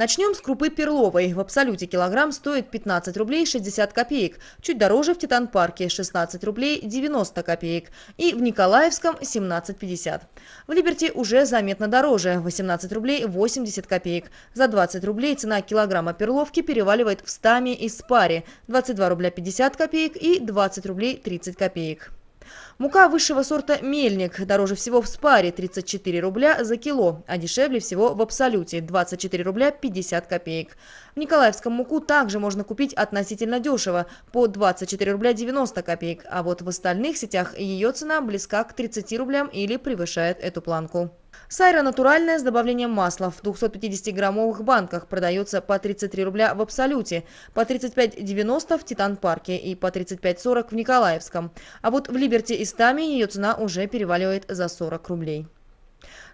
Начнем с крупы перловой. В абсолюте килограмм стоит 15 рублей 60 копеек. Чуть дороже в Титан-парке 16 рублей 90 копеек. И в Николаевском 17,50. В Либерти уже заметно дороже – 18 рублей 80 копеек. За 20 рублей цена килограмма перловки переваливает в стами и спаре – 22 рубля 50 копеек и 20 рублей 30 копеек. Мука высшего сорта «Мельник» дороже всего в спаре – 34 рубля за кило, а дешевле всего в абсолюте – 24 рубля 50 копеек. В Николаевском муку также можно купить относительно дешево – по 24 рубля 90 копеек, а вот в остальных сетях ее цена близка к 30 рублям или превышает эту планку. Сайра натуральная с добавлением масла. В 250-граммовых банках продается по 33 рубля в Абсолюте, по 35,90 в Титан-парке и по 35,40 в Николаевском. А вот в Либерте и Стаме ее цена уже переваливает за 40 рублей.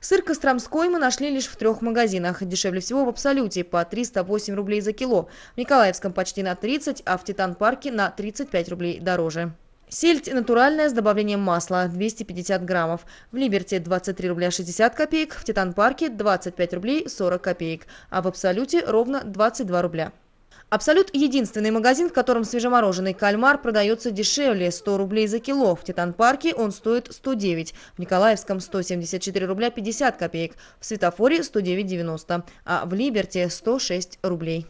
Сыр Костромской мы нашли лишь в трех магазинах. Дешевле всего в Абсолюте по 308 рублей за кило, в Николаевском почти на 30, а в Титан-парке на 35 рублей дороже. Сельдь натуральная с добавлением масла 250 граммов. В Либерте 23 рубля 60 копеек, в Титан Парке 25 рублей 40 копеек, а в Абсолюте ровно 22 рубля. Абсолют – единственный магазин, в котором свежемороженный кальмар продается дешевле – 100 рублей за кило. В Титан-парке он стоит 109, в Николаевском – 174 рубля 50 копеек, в Светофоре – 109,90, а в Либерте – 106 рублей.